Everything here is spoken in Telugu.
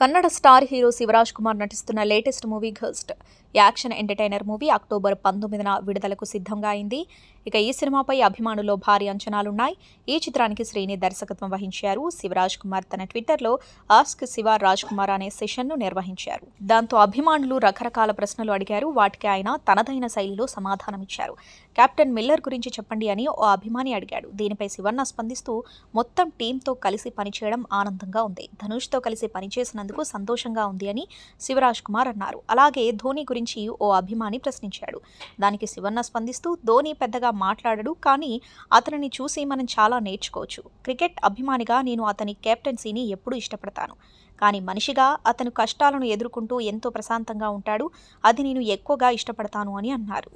కన్నడ స్టార్ హీరో శివరాజ్ కుమార్ నటిస్తున్న latest movie Ghost action entertainer movie October పంతొమ్మిదిన విడుదలకు సిద్ధంగా అయింది ఇక ఈ సినిమాపై అభిమానులు భారీ అంచనాలున్నాయి ఈ చిత్రానికి శ్రీని దర్శకత్వం వహించారు శివరాజ్ కుమార్ తన ట్విట్టర్లో ఆస్క్ శివ రాజ్ కుమార్ అనే సెషన్ను నిర్వహించారు దాంతో అభిమానులు రకరకాల ప్రశ్నలు అడిగారు వాటికి ఆయన తనదైన శైలిలో సమాధానమిచ్చారు కెప్టెన్ మిల్లర్ గురించి చెప్పండి అని ఓ అభిమాని అడిగాడు దీనిపై శివన్న స్పందిస్తూ మొత్తం టీంతో కలిసి పనిచేయడం ఆనందంగా ఉంది ధనుష్తో కలిసి పనిచేసినందుకు సంతోషంగా ఉంది అని శివరాజ్ కుమార్ అన్నారు అలాగే ధోని గురించి ఓ అభిమాని ప్రశ్నించాడు దానికి శివన్న స్పందిస్తూ ధోని పెద్దగా మాట్లాడడు కానీ అతనిని చూసి మనం చాలా నేర్చుకోవచ్చు క్రికెట్ అభిమానిగా నేను అతని కెప్టెన్సీని ఎప్పుడూ ఇష్టపడతాను కానీ మనిషిగా అతను కష్టాలను ఎదుర్కొంటూ ఎంతో ప్రశాంతంగా ఉంటాడు అది నేను ఎక్కువగా ఇష్టపడతాను అని అన్నారు